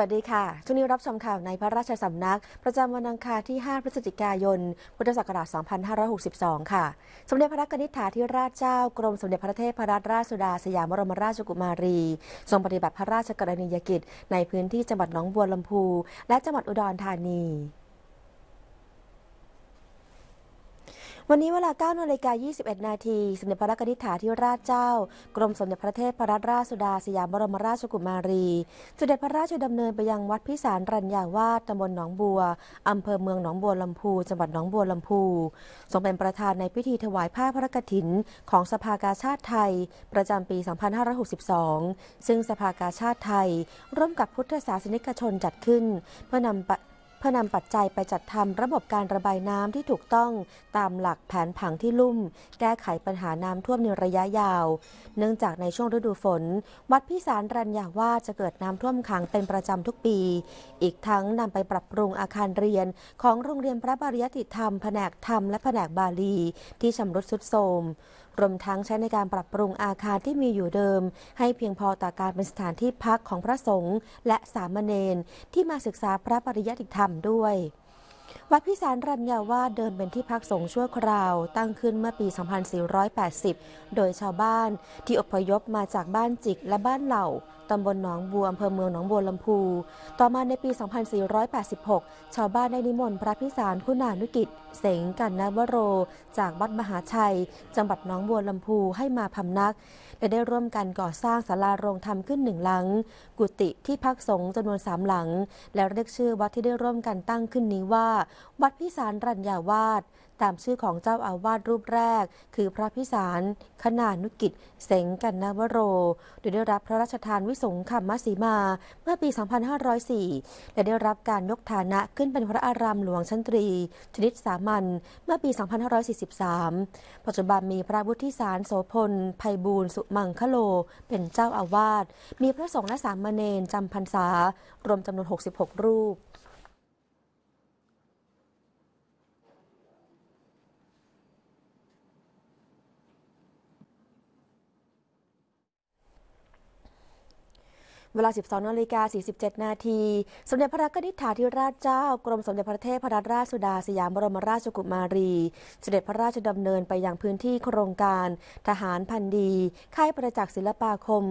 วัสดีค่ะช่วงนี้รับชมข่าวในพระราชสำนัก ประจำวันอังคารที่ 5 พฤศจิกายน พุทธศักราช 2562 ค่ะ สมเด็จพระนิธิถาี่ราชเจ้ากรมสมเด็จพระเทพรัตนราชสุดาสยามบรมราชกุมารี ทรงปฏิบัติพระราชกรณียกิจ ในพื้นที่จังหวัดหนองบัวลำพู และจังหวัดอุดรธานีวันนี้เวลา 9นาฬิกา21 นาทีสมเด็จพระกนิษฐาธิราชเจ้า กรมสมเด็จพระเทพรัตนราชสุดาสยามบรมราชกุมารีสมเด็จพระราชดำเนินไปยังวัดพิสารรัญญาวาสตำบลหนองบัวอำเภอเมืองหนองบัวลำพูจังหวัดหนองบัวลำพูทรงเป็นประธานในพิธีถวายผ้าพระกฐินของสภากาชาติไทย ประจำปี 2562 ซึ่งสภากาชาติไทย ร่วมกับพุทธศาสนิกชนจัดขึ้นเพื่อนำเพื่อนำปัจจัยไปจัดทำระบบการระบายน้ำที่ถูกต้องตามหลักแผนผังที่ลุ่ม แก้ไขปัญหาน้ำท่วมในระยะยาว เนื่องจากในช่วงฤดูฝนวัดพิสารรัญญาว่าจะเกิดน้ำท่วมขังเป็นประจำทุกปี อีกทั้งนำไปปรับปรุงอาคารเรียน ของโรงเรียนพระบริยติธรรมแผนกธรรมและแผนกบาลี ที่ชำรุดทรุดโทรมรวมทั้งใช้ในการปรับปรุงอาคารที่มีอยู่เดิม ให้เพียงพอต่อการเป็นสถานที่พักของพระสงฆ์และสามเณรที่มาศึกษาพระปริยัติธรรมด้วย วัดพิสารรัญญาวาเดิมเป็นที่พักสงฆ์ชั่วคราวตั้งขึ้นเมื่อปี 2480 โดยชาวบ้านที่อพยพมาจากบ้านจิกและบ้านเหล่าตำบลหนองบัวอำเภอเมืองหนองบัวลำพู ต่อมาในปี 2486 ชาวบ้านได้นิมนต์พระพิสารคุณานุกิจ เสงกันนวโร จากวัดมหาชัย จังหวัดหนองบัวลำพูให้มาพำนัก และได้ร่วมกันก่อสร้างศาลาโรงธรรมขึ้นหนึ่งหลัง กุฏิที่พักสงฆ์จำนวนสามหลัง และเรียกชื่อวัดที่ได้ร่วมกันตั้งขึ้นนี้ว่า วัดพิสารรัญญาวาสตามชื่อของเจ้าอาวาสรูปแรก คือพระพิสารขนานุกิจเสงกันนวโรโดยได้รับพระราชทานวิสงขมัสีมา เมื่อปี 2504 และได้รับการยกฐานะขึ้นเป็นพระอารามหลวงชั้นตรีชนิดสามัญเมื่อปี 2543ปัจจุบันมีพระวุฒิสารโสพลภัยบูรสุมังคโล เป็นเจ้าอาวาสมีพระสงฆ์และสามเณรจำพรรษา รวมจำนวน66 รูปเวลา 12นาฬิกา47นาที สมเด็จพระกนิษฐาธิราชเจ้ากรมสมเด็จพระเทพรัตนราชสุดาสยามบรมราชกุมารีสเสด็จพระราชดำเนินไปยังพื้นที่โครงการ ทหารพันดีค่ายประจักษ์ศิลปาคม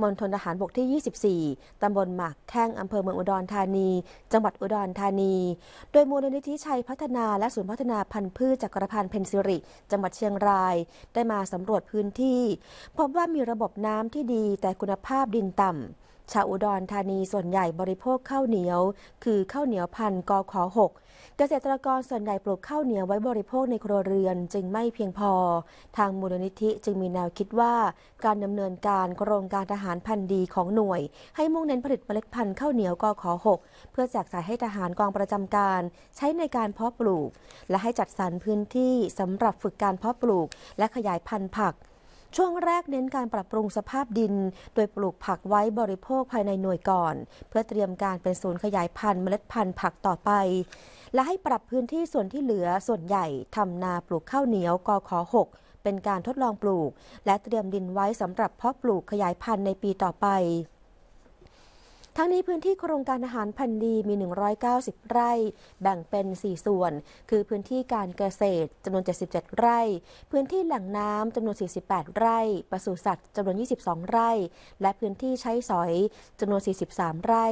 มณฑลทหารบกที่ 24ตำบลหมากแข้งอำเภอเมืองอุดรธานี จังหวัดอุดรธานี โดยมูลนิธิชัยพัฒนา และศูนย์พัฒนาพันธุ์พืชจักรพันธ์เพนซิริจังหวัดเชียงราย ได้มาสำรวจพื้นที่ พบว่ามีระบบน้ำที่ดีแต่คุณภาพดินต่ำชาวอุดรธานีส่วนใหญ่บริโภคข้าวเหนียวคือข้าวเหนียวพันกอขอหกเกษตรกรส่วนใหญ่ปลูกข้าวเหนียวไว้บริโภคในครัวเรือนจึงไม่เพียงพอ ทางมูลนิธิจึงมีแนวคิดว่าการดำเนินการโครงการทหารพันธุ์ดีของหน่วยให้มุ่งเน้นผลิตเมล็ดพันธุ์ข้าวเหนียวกอขอหกเพื่อแจกจ่ายให้ทหารกองประจำการใช้ในการเพาะปลูก และให้จัดสรรพื้นที่สำหรับฝึกการเพาะปลูกและขยายพันธุ์ผักช่วงแรกเน้นการปรับปรุงสภาพดินโดยปลูกผักไว้บริโภคภายในหน่วยก่อน เพื่อเตรียมการเป็นศูนย์ขยายพันธุ์เมล็ดพันธุ์ผักต่อไป และให้ปรับพื้นที่ส่วนที่เหลือส่วนใหญ่ ทำนาปลูกข้าวเหนียวกอขอ6เป็นการทดลองปลูก และเตรียมดินไว้สำหรับเพาะปลูกขยายพันธุ์ในปีต่อไปทั้งนี้พื้นที่โครงการอาหารพันธุ์ดีมี 190 ไร่ แบ่งเป็น 4 ส่วน คือพื้นที่การเกษตรจำนวน 77 ไร่ พื้นที่แหล่งน้ำจำนวน 48 ไร่ ปศุสัตว์จำนวน 22 ไร่ และพื้นที่ใช้สอยจำนวน 43 ไร่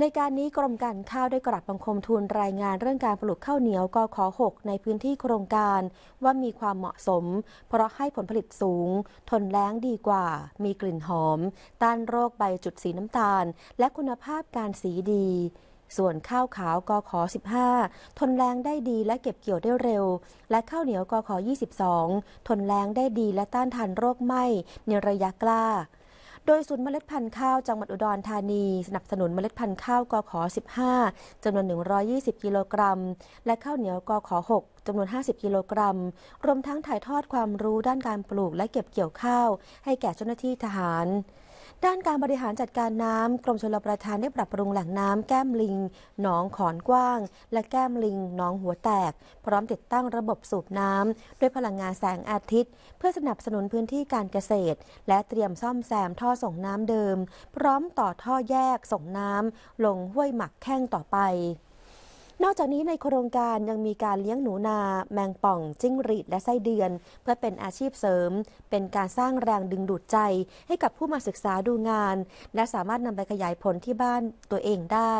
ในการนี้กรมการข้าวได้กราบบังคมทูลรายงานเรื่องการปลูกข้าวเหนียวกขอ6ในพื้นที่โครงการว่ามีความเหมาะสม เพราะให้ผลผลิตสูง ทนแล้งดีกว่า มีกลิ่นหอม ต้านโรคใบจุดสีน้ำตาล และคุณภาพการสีดี ส่วนข้าวขาวกอขอ15 ทนแรงได้ดีและเก็บเกี่ยวได้เร็ว และข้าวเหนียวกอขอ22 ทนแรงได้ดีและต้านทานโรคไหม้ในระยะกล้า โดยศูนย์เมล็ดพันธุ์ข้าวจังหวัดอุดรธานีสนับสนุนเมล็ดพันธุ์ข้าวกอขอ15จำนวน 120กิโลกรัมและข้าวเหนียวกอขอ6จำนวน 50กิโลกรัม รวมทั้งถ่ายทอดความรู้ด้านการปลูก และเก็บเกี่ยวข้าวให้แก่เจ้าหน้าที่ทหารด้านการบริหารจัดการน้ำกรมชลประทานได้ปรับปรุงแหล่งน้ำ แก้มลิง หนองขอนกว้างและแก้มลิงหนองหัวแตก พร้อมติดตั้งระบบสูบน้ำด้วยพลังงานแสงอาทิตย์ เพื่อสนับสนุนพื้นที่การเกษตร และเตรียมซ่อมแซมท่อส่งน้ำเดิม พร้อมต่อท่อแยกส่งน้ำ ลงห้วยหมักแข้งต่อไปนอกจากนี้ในโครงการยังมีการเลี้ยงหนูนา แมงป่อง จิ้งหรีดและไส้เดือน เพื่อเป็นอาชีพเสริม เป็นการสร้างแรงดึงดูดใจให้กับผู้มาศึกษาดูงาน และสามารถนำไปขยายผลที่บ้านตัวเองได้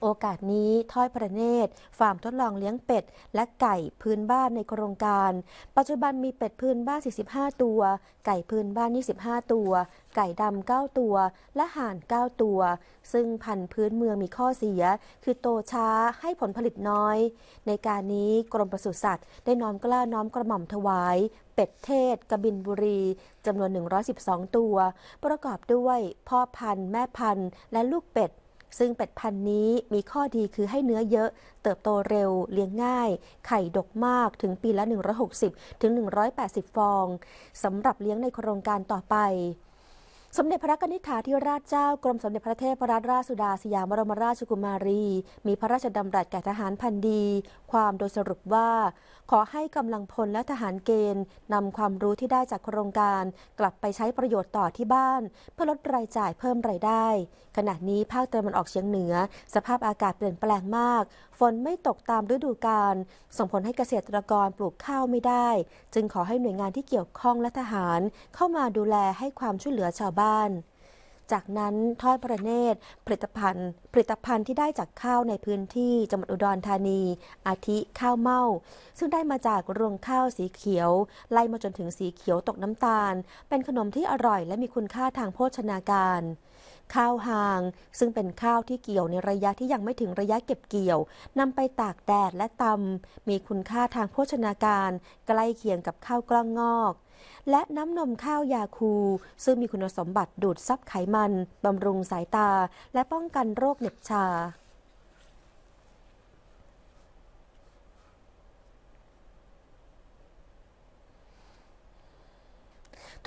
โอกาสนี้ทอยพระเนตรฟาร์มทดลองเลี้ยงเป็ด และไก่พื้นบ้านในโครงการ ปัจจุบันมีเป็ดพื้นบ้าน 45 ตัว ไก่พื้นบ้าน 25 ตัว ไก่ดำ 9 ตัว และห่าน 9 ตัว ซึ่งพันธุ์พื้นเมืองมีข้อเสีย คือโตช้าให้ผลผลิตน้อย ในการนี้กรมปศุสัตว์ ได้น้อมกล้าน้อมกระหม่อมถวาย เป็ดเทศ กบินบุรีจำนวน 112 ตัว ประกอบด้วยพ่อพันธุ์แม่พันธุ์และลูกเป็ดซึ่งเป็ดพันธุ์นี้มีข้อดีคือให้เนื้อเยอะ เติบโตเร็วเลี้ยงง่าย ไข่ดกมากถึงปีละ 160 ถึง 180 ฟองสำหรับเลี้ยงในโครงการต่อไปสมเด็จพระนิธิาธิราชเจ้า กรมสมเด็จพระเทพรัตนราชสุดาสยามบรมราชกุมารี มีพระราชดำรัสแก่ทหารพันดี ความโดยสรุปว่า ขอให้กำลังพลและทหารเกณฑ์นำความรู้ที่ได้จากโครงการกลับไปใช้ประโยชน์ต่อที่บ้านเพื่อลดรายจ่ายเพิ่มรายได้ ขณะนี้ ภาคตะวันออกเฉียงเหนือ สภาพอากาศเปลี่ยนแปลงมากฝนไม่ตกตามฤดูกาลส่งผลให้เกษตรกรปลูกข้าวไม่ได้ จึงขอให้หน่วยงานที่เกี่ยวข้องและทหาร เข้ามาดูแลให้ความช่วยเหลือชาวบ้าน จากนั้นทอดพระเนตร ผลิตภัณฑ์ ผลิตภัณฑ์ที่ได้จากข้าวในพื้นที่จังหวัดอุดรธานีอาทิข้าวเม่าซึ่งได้มาจากรวงข้าวสีเขียว ไล่มาจนถึงสีเขียวตกน้ำตาล เป็นขนมที่อร่อยและมีคุณค่าทางโภชนาการ ข้าวหางซึ่งเป็นข้าวที่เกี่ยวในระยะที่ยังไม่ถึงระยะเก็บเกี่ยวนำไปตากแดดและตำมีคุณค่าทางโภชนาการใกล้เคียงกับข้าวกล้องงอกและน้ำนมข้าวยาคู ซึ่งมีคุณสมบัติ ดูดซับไขมัน บำรุงสายตา และป้องกันโรคเหน็บชา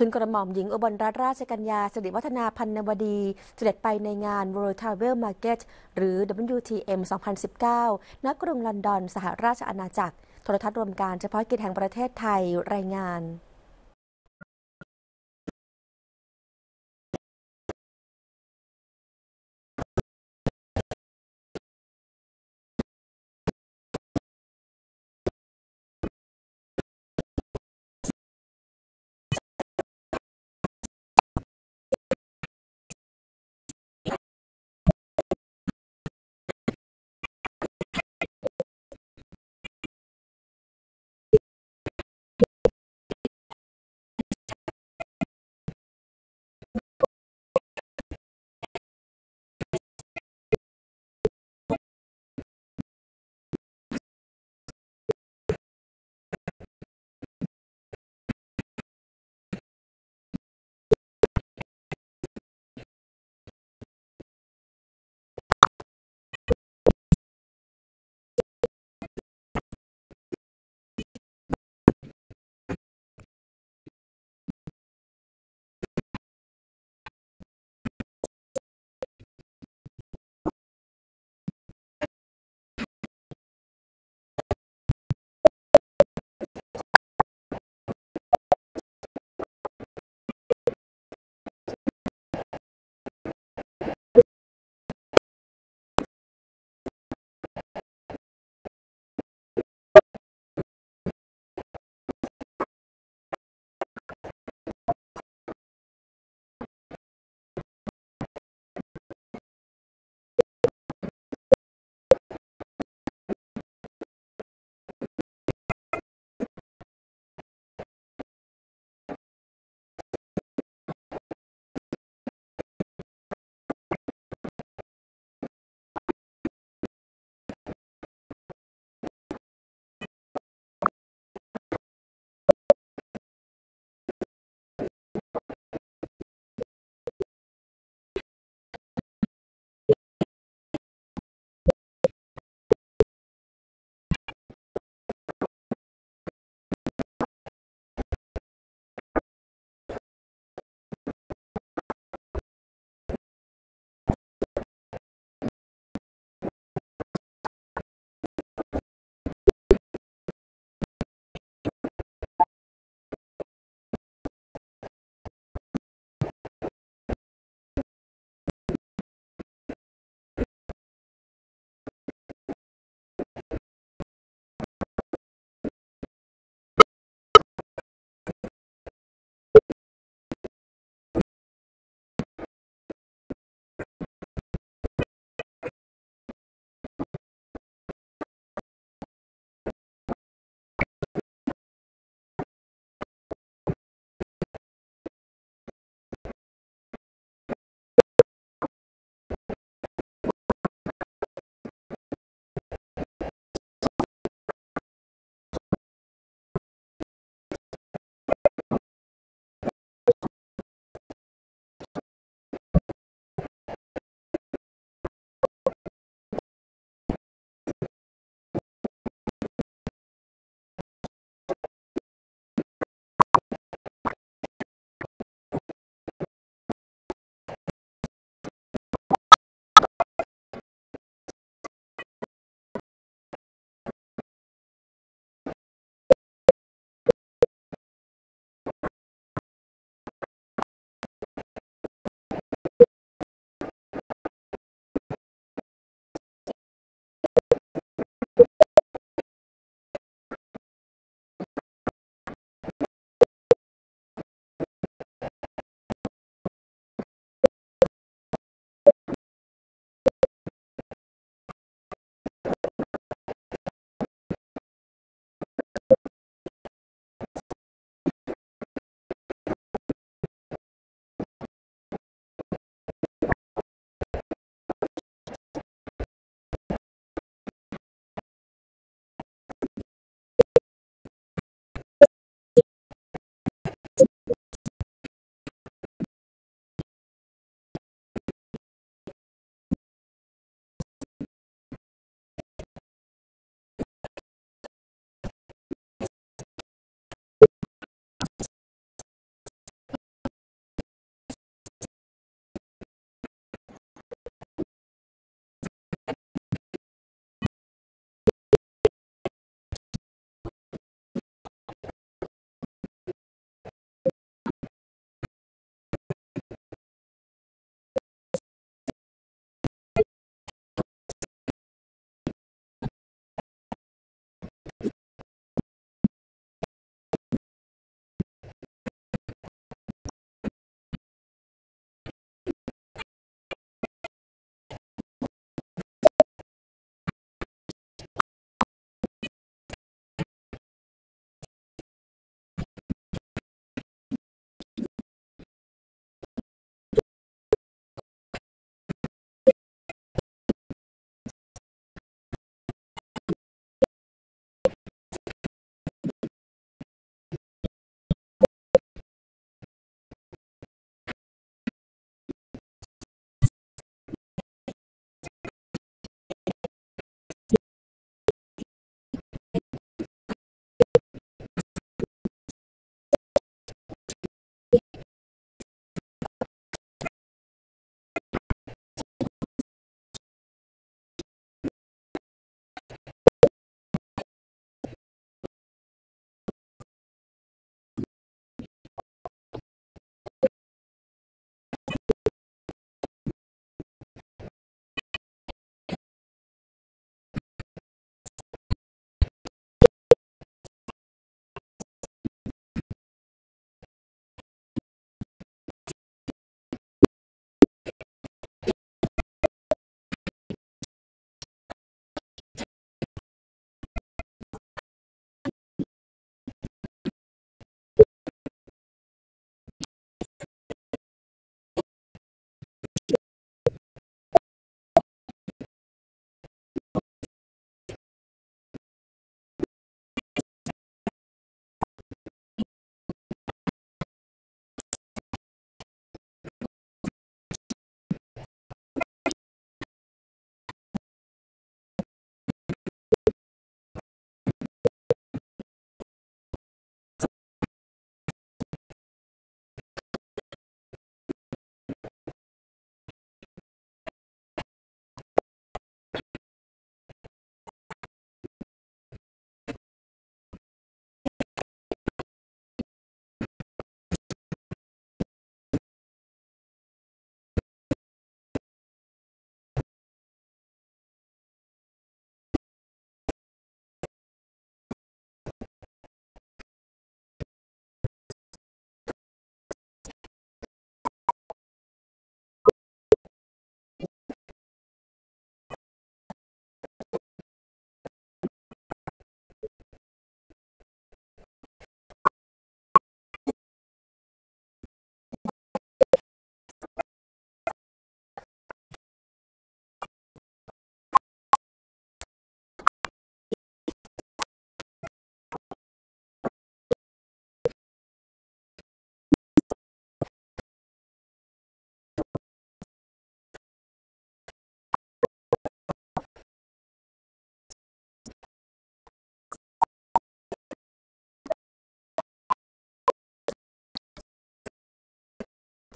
ทุนกระหม่อมหญิงอุบลรัตนราชกัญญาสิริวัฒนาพันนวดี เสด็จไปในงาน World Travel Market หรือ WTM 2019ณกรุงลอนดอนสหราชอาณาจักร โทรทัศน์รวมการเฉพาะกิจแห่งประเทศไทยรายงาน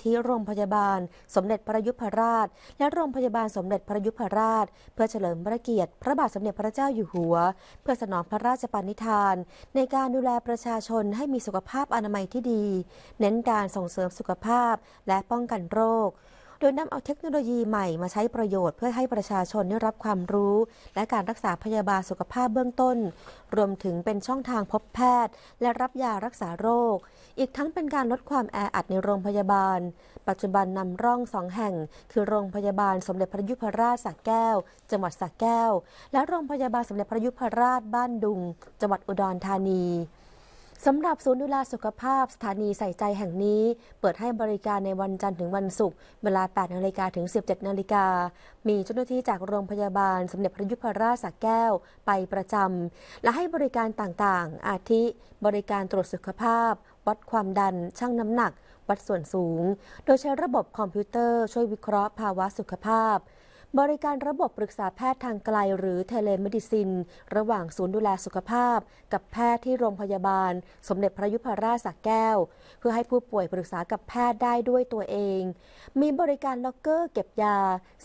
ที่โรงพยาบาล สมเด็จพระยุพราช และโรงพยาบาลสมเด็จพระยุพราช เพื่อเฉลิมพระเกียรติ พระบาทสมเด็จพระเจ้าอยู่หัว เพื่อสนองพระราชปณิธาน ในการดูแลประชาชนให้มีสุขภาพอนามัยที่ดี เน้นการส่งเสริมสุขภาพและป้องกันโรคดยนำเอาเทคโนโลยีใหม่มาใช้ประโยชน์เพื่อให้ประชาชนได้รับความรู้และการรักษาพยาบาลสุขภาพเบื้องต้น รวมถึงเป็นช่องทางพบแพทย์และรับยารักษาโรค อีกทั้งเป็นการลดความแออัดในโรงพยาบาล ปัจจุบันนำร่องสองแห่ง คือโรงพยาบาลสมเด็จพระยุพราชสักแก้ว จังหวัดสักแก้ว และโรงพยาบาลสมเด็จพระยุพราชบ้านดุง จังหวัดอุดรธานีสำหรับศูนย์ดูแลสุขภาพสถานีใส่ใจแห่งนี้ เปิดให้บริการในวันจันทร์ถึงวันศุกร์เวลา 8นาฬิกาถึง 17 นาฬิกา มีเจ้าหน้าที่จากโรงพยาบาลสมเด็จพระยุพราชสักแก้วไปประจำและให้บริการต่างๆ อาทิบริการตรวจสุขภาพ วัดความดันชั่งน้ำหนัก วัดส่วนสูง โดยใช้ระบบคอมพิวเตอร์ช่วยวิเคราะห์ ภาวะสุขภาพบริการระบบปรึกษาแพทย์ทางไกลหรือเทเลมดิซินระหว่างศูนย์ดูแลสุขภาพ กับแพทย์ที่โรงพยาบาล สมเด็จพระยุพราชสักแก้ว เพื่อให้ผู้ป่วยปรึกษากับแพทย์ได้ด้วยตัวเอง มีบริการล็อกเกอร์ เก็บยา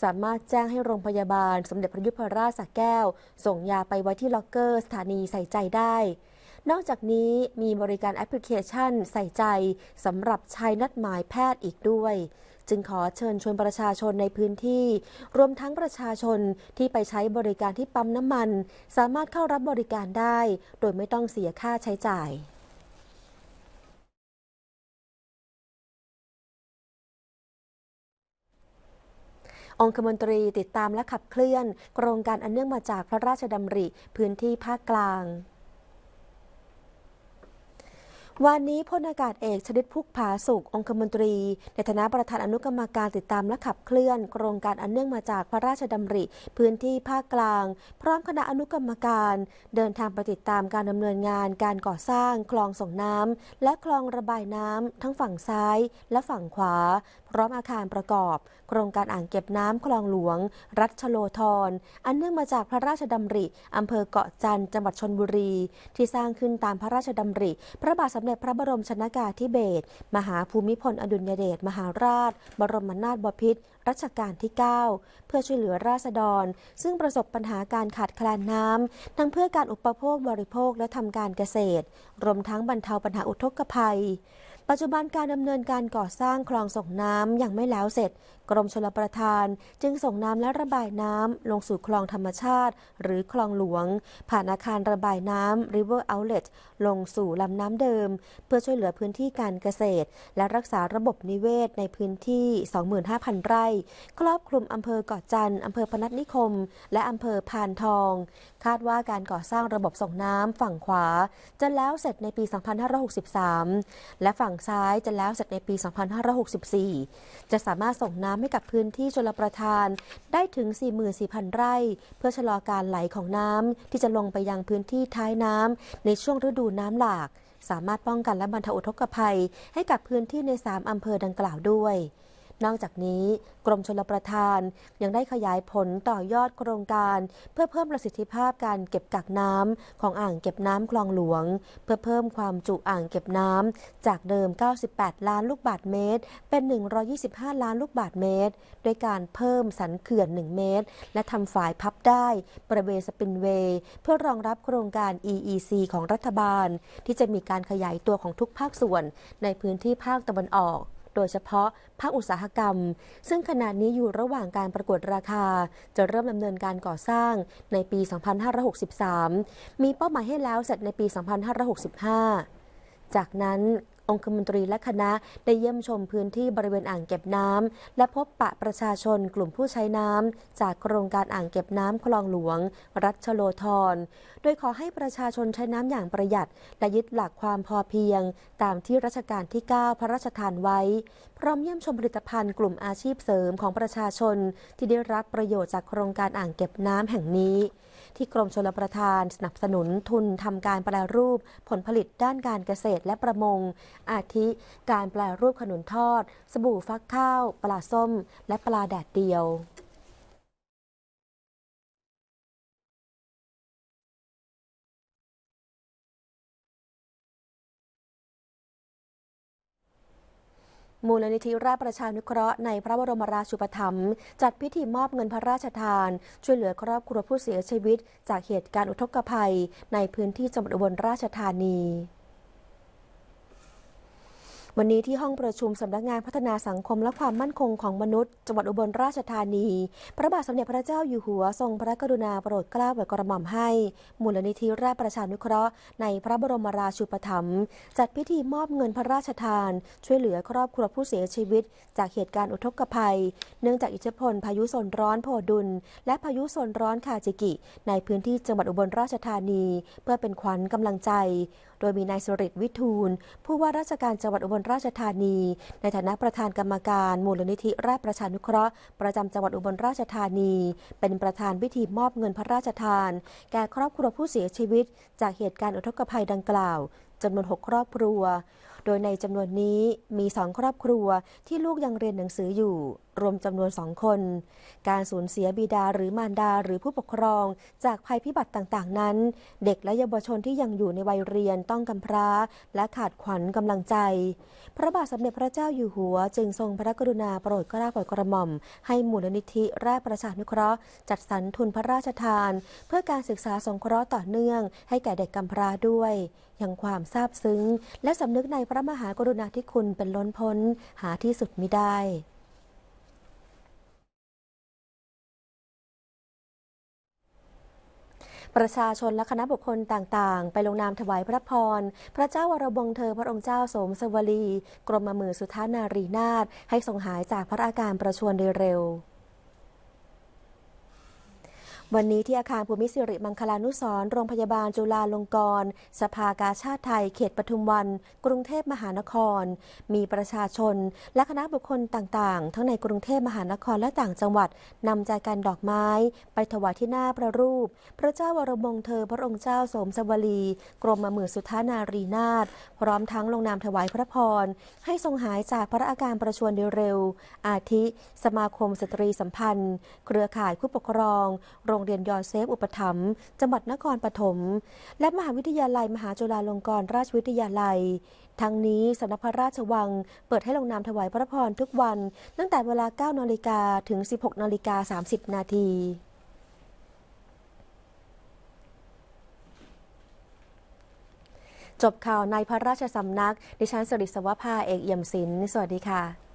สามารถแจ้งให้โรงพยาบาล สมเด็จพระยุพราชสักแก้ว ส่งยาไปไว้ที่ล็อกเกอร์ สถานีใส่ใจได้ นอกจากนี้มีบริการแอปพลิเคชันใส่ใจสำหรับชายนัดหมายแพทย์อีกด้วยจึงขอเชิญชวนประชาชนในพื้นที่ รวมทั้งประชาชนที่ไปใช้บริการที่ปั๊มน้ำมัน สามารถเข้ารับบริการได้ โดยไม่ต้องเสียค่าใช้จ่าย องคมนตรีติดตามและขับเคลื่อนโครงการอันเนื่องมาจากพระราชดำริพื้นที่ภาคกลางวันนี้พลอากาศเอกชนิดพุกผาสุก องคมนตรี ในฐานะประธานอนุกรรมการติดตามและขับเคลื่อน โครงการอันเนื่องมาจากพระราชดำริพื้นที่ภาคกลางพร้อมคณะอนุกรรมการ เดินทางไปติดตามการดำเนินงานการก่อสร้าง คลองส่งน้ำ และคลองระบายน้ำ ทั้งฝั่งซ้ายและฝั่งขวาพร้อมอาคารประกอบ โครงการอ่างเก็บน้ำคลองหลวง รัชโลธรอันเนื่องมาจากพระราชดำริอำเภอเกาะจันทร์จังหวัดชนบุรี ที่สร้างขึ้นตามพระราชดำริ พระบาทสม็จพระบรมชนากาธิเบศรมหาภูมิพลอดุลยเดชมหาราช บรมนาถบพิตรรัชกาลที่ 9 เพื่อช่วยเหลือราษฎร ซึ่งประสบปัญหาการขาดแคลนน้ำทั้งเพื่อการอุปโภคบริโภคและทำการเกษตรรวมทั้งบรรเทาปัญหาอุทกภัย ปัจจุบันการดำเนินการก่อสร้างคลองส่งน้ำยังไม่แล้วเสร็จกรมชลประทานจึงส่งน้ำและระบายน้ำลงสู่คลองธรรมชาติหรือคลองหลวง ผ่านอาคารระบายน้ำ River Outlet ลงสู่ลำน้ำเดิม เพื่อช่วยเหลือพื้นที่การเกษตร และรักษาระบบนิเวศในพื้นที่ 25,000 ไร่ ครอบคลุมอำเภอเกาะจันทร์อำเภอพนัสนิคมและอำเภอพานทอง คาดว่าการก่อสร้างระบบส่งน้ำฝั่งขวา จะแล้วเสร็จในปี 2563 และฝั่งซ้ายจะแล้วเสร็จในปี 2564 จะสามารถส่งน้ำำให้กับพื้นที่ชลประทาน ได้ถึง44,000 ไร่ เพื่อชะลอการไหลของน้ำที่จะลงไปยังพื้นที่ท้ายน้ำในช่วงฤดูน้ำหลาก สามารถป้องกันและบรรเทาอุทกภัย ให้กับพื้นที่ใน 3 อำเภอดังกล่าวด้วยนอกจากนี้กรมชลประทานยังได้ขยายผลต่อยอดโครงการ เพื่อเพิ่มประสิทธิภาพการเก็บกักน้ำของอ่างเก็บน้ำคลองหลวง เพื่อเพิ่มความจุอ่างเก็บน้ำจากเดิม 98 ล้านลูกบาทเมตร เป็น 125 ล้านลูกบาทเมตรโดยการเพิ่มสันเขื่อน 1 เมตร และทำฝายพับได้ ประเวสปินเวย์เพื่อรองรับโครงการ EEC ของรัฐบาล ที่จะมีการขยายตัวของทุกภาคส่วนในพื้นที่ภาคตะวันออกโดยเฉพาะภาคอุตสาหกรรมซึ่งขณะนี้อยู่ระหว่างการประกวดราคาจะเริ่มดำเนินการก่อสร้างในปี 2563 มีเป้าหมายให้แล้วเสร็จในปี 2565 จากนั้นองคมนตรีและคณะได้เยี่ยมชมพื้นที่บริเวณอ่างเก็บน้ำ และพบปะประชาชนกลุ่มผู้ใช้น้ำ จากโครงการอ่างเก็บน้ำคลองหลวง รัชโลธรโดยขอให้ประชาชนใช้น้ำอย่างประหยัด และยึดหลักความพอเพียง ตามที่รัชกาลที่ 9 พระราชทานไว้ พร้อมเยี่ยมชมผลิตภัณฑ์กลุ่มอาชีพเสริมของประชาชน ที่ได้รับประโยชน์จากโครงการอ่างเก็บน้ำแห่งนี้ที่กรมชลประทานสนับสนุนทุนทำการแปรรูปผลผลิตด้านการเกษตรและประมง อาทิการแปรรูปขนุนทอดสบู่ฟักข้าวปลาส้มและปลาแดดเดียวมูลนิธิราชประชานุเคราะห์ในพระบรมราชูปถัมภ์จัดพิธีมอบเงินพระราชทานช่วยเหลือครอบครัวผู้เสียชีวิตจากเหตุการณ์อุทกภัยในพื้นที่จังหวัดอุบลราชธานีวันนี้ที่ห้องประชุมสำนักงานพัฒนาสังคมและความมั่นคงของมนุษย์จังหวัดอุบลราชธานี พระบาทสมเด็จพระเจ้าอยู่หัวทรงพระกรุณาโปรดเกล้าโปรดกระหม่อมให้มูลนิธิราชประชานุเคราะห์ ในพระบรมราชูปถัมภ์จัดพิธีมอบเงินพระราชทาน ช่วยเหลือครอบครัวผู้เสียชีวิต จากเหตุการณ์อุทกภัย เนื่องจากอิทธิพลพายุโซนร้อนโพดุลและพายุโซนร้อนคาจิกิ ในพื้นที่จังหวัดอุบลราชธานีเพื่อเป็นขวัญกำลังใจ โดยมีนายสุริทวิทูล ผู้ว่าราชการจังหวัดอุบลราชธานี ในฐานะประธานกรรมการมูลนิธิ ราชประชานุเคราะห์ประจำจังหวัดอุบลราชธานี เป็นประธานพิธีมอบเงินพระราชทาน แก่ครอบครัวผู้เสียชีวิต จากเหตุการณ์อุทกภัยดังกล่าวจำนวนหกครอบครัว โดยในจำนวนนี้มีสองครอบครัวที่ลูกยังเรียนหนังสืออยู่รวมจำนวนสองคน การสูญเสียบิดาหรือมารดาหรือผู้ปกครอง จากภัยพิบัติต่างๆนั้น เด็กและเยาวชนที่ยังอยู่ในวัยเรียนต้องกำพร้าและขาดขวัญกำลังใจ พระบาทสมเด็จพระเจ้าอยู่หัวจึงทรงพระกรุณาโปรดกล้าโปรดกระหม่อม ให้มูลนิธิราชประชานุเคราะห์ จัดสรรทุนพระราชทาน เพื่อการศึกษาสงเคราะห์ต่อเนื่อง ให้แก่เด็กกำพร้าด้วย ยังความซาบซึ้ง และสำนึกในพระมหากรุณาธิคุณเป็นล้นพ้นหาที่สุดมิได้ประชาชนและคณะบุคคลต่างๆ ไปลงนามถวายพระพรพระเจ้าวรบวงเธอพระองค์เจ้าสมสวลีกรมมือสุทานารีนาถให้ทรงหายจากพระอาการประชวรเร็ววันนี้ที่อาคารภูมิสิริมังคลานุสรโรงพยาบาลจุฬาลงกรณ์สภากาชาติไทยเขตปทุมวัน กรุงเทพมหานคร มีประชาชน และคณะบุคคลต่างๆ ทั้งในกรุงเทพมหานครและต่างจังหวัด นำใจกันดอกไม้ไปถวายที่หน้าพระรูป พระเจ้าวรมงเธอพระองค์เจ้าสมสวรีกรมมหมือสุทานารีนาถพร้อมทั้งลงนามถวายพระพรให้ทรงหายจากพระอาการประชวรเร็วๆอาทิ สมาคมสตรีสัมพันธ์ เครือข่ายผู้ปกครองโรงรงเรียนยอเซฟอุปถัมภ์จังหวัดนครปฐมและมหาวิทยาลัยมหาจุฬาลงกรณราชวิทยาลัย ทั้งนี้สำนักพระราชวังเปิดให้ลงนามถวายพระพรทุกวันตั้งแต่เวลา 9นาฬิกาถึง 16นาฬิกา30 นาที จบข่าวในพระราชสำนัก ดิฉันสริศวภาเอกเอี่ยมศิลป์สวัสดีค่ะ